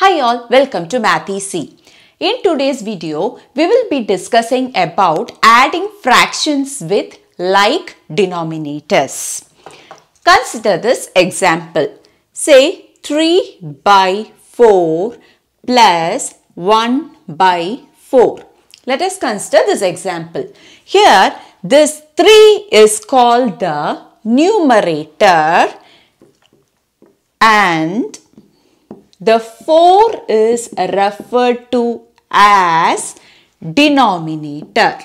Hi all, welcome to Math EC. In today's video, we will be discussing about adding fractions with like denominators. Consider this example. Say 3 by 4 plus 1 by 4. Let us consider this example. Here, this 3 is called the numerator and the 4 is referred to as denominator.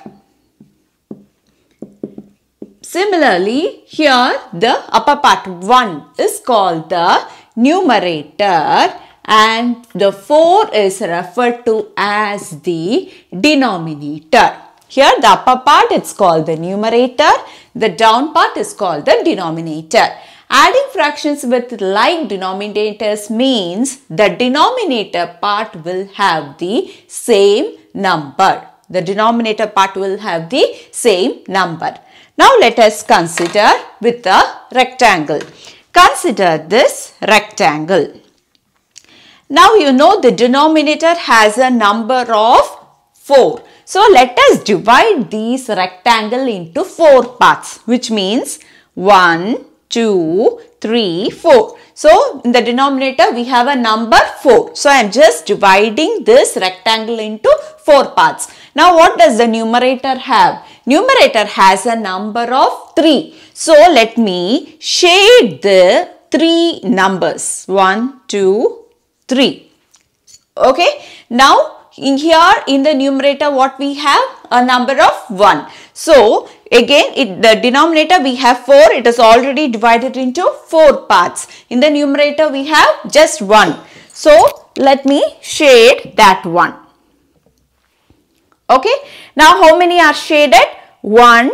Similarly, here the upper part 1 is called the numerator and the 4 is referred to as the denominator. Here the upper part it's called the numerator, the down part is called the denominator. Adding fractions with like denominators means the denominator part will have the same number. The denominator part will have the same number. Now let us consider with the rectangle. Consider this rectangle. Now you know the denominator has a number of 4. So let us divide this rectangle into four parts which means 1, 2, 3, 4. So in the denominator we have a number 4. So I am just dividing this rectangle into 4 parts. Now what does the numerator have? Numerator has a number of 3. So let me shade the 3 numbers. 1, 2, 3. Okay. Now in here in the numerator what we have? A number of 1. So again it, the denominator we have 4. It is already divided into 4 parts. In the numerator we have just 1. So let me shade that one. Okay. Now how many are shaded? 1,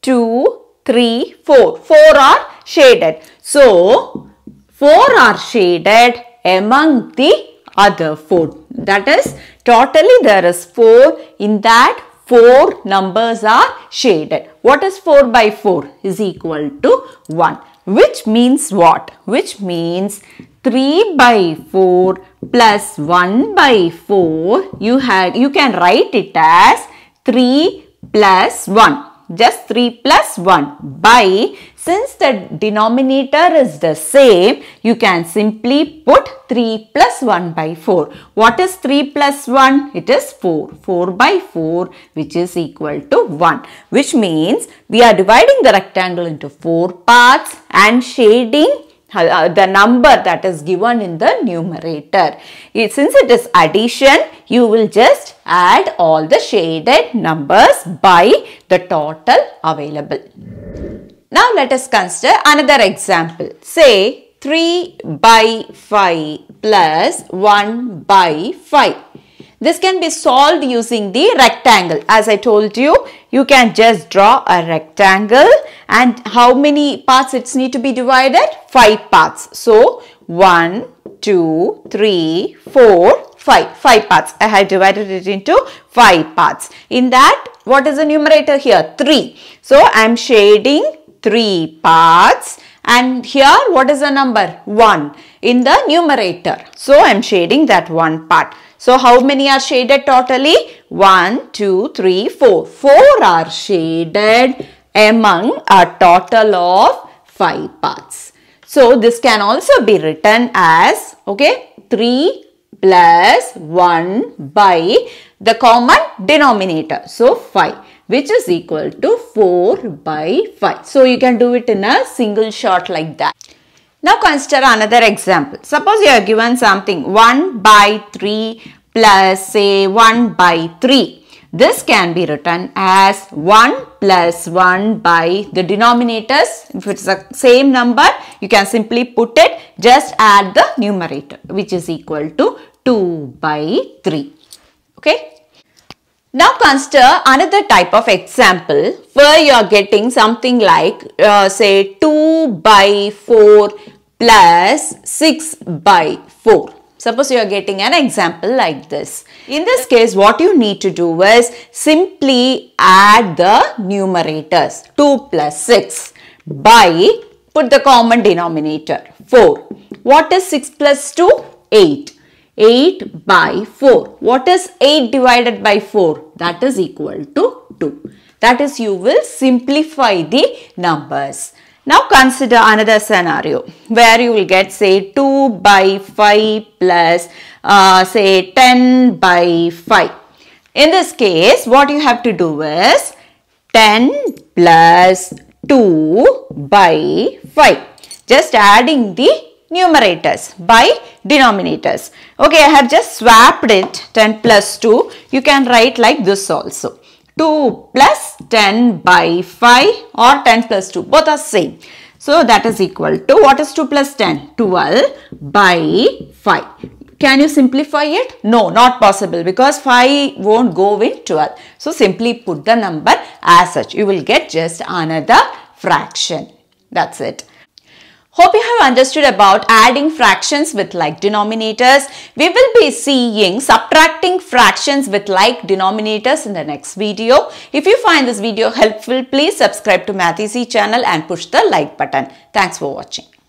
2, 3, 4. 4 are shaded. So 4 are shaded among the other 4. That is Totally there is 4. In that 4 numbers are shaded. What is 4 by 4 is equal to 1 which means what? Which means 3 by 4 plus 1 by 4 you have. you can write it as 3 plus 1 just 3 plus 1 by since the denominator is the same you can simply put 3 plus 1 by 4. What is 3 plus 1? It is 4. 4 by 4 which is equal to 1 which means we are dividing the rectangle into 4 parts and shading uh, uh, the number that is given in the numerator. since it is addition, you will just add all the shaded numbers by the total available. Now let us consider another example. Say 3 by 5 plus 1 by 5. This can be solved using the rectangle. As I told you, you can just draw a rectangle and how many parts it need to be divided? 5 parts. So, 1, 2, 3, 4, 5. 5 parts. I have divided it into 5 parts. In that, what is the numerator here? 3. So, I am shading 3 parts and here what is the number 1 in the numerator so i'm shading that one part so how many are shaded totally? 1, 2, 3, 4. 4 are shaded among a total of 5 parts. So this can also be written as okay 3 plus 1 by the common denominator. So 5 which is equal to 4 by 5. So you can do it in a single shot like that. Now consider another example. Suppose you are given something 1 by 3 plus say 1 by 3. This can be written as 1 plus 1 by the denominators. If it's the same number, you can simply put it, just add the numerator which is equal to 2 by 3. Okay. Now consider another type of example where you are getting something like uh, say 2 by 4 plus 6 by 4. Suppose you are getting an example like this. In this case, what you need to do is simply add the numerators 2 plus 6 by, put the common denominator 4. What is 6 plus 2? 8. 8 by 4. What is 8 divided by 4? That is equal to 2. That is you will simplify the numbers. Now consider another scenario where you will get say 2 by 5 plus uh, say 10 by 5. In this case what you have to do is 10 plus 2 by 5. Just adding the numerators by denominators. Okay, I have just swapped it 10 plus 2. You can write like this also. 2 plus 10 by 5 or 10 plus 2 both are same. So that is equal to what is 2 plus 10? 12 by 5. Can you simplify it? No, not possible because 5 won't go in 12. So simply put the number as such. You will get just another fraction. That's it. Hope you have understood about adding fractions with like denominators. We will be seeing subtracting fractions with like denominators in the next video. If you find this video helpful, please subscribe to Math Easy channel and push the like button. Thanks for watching.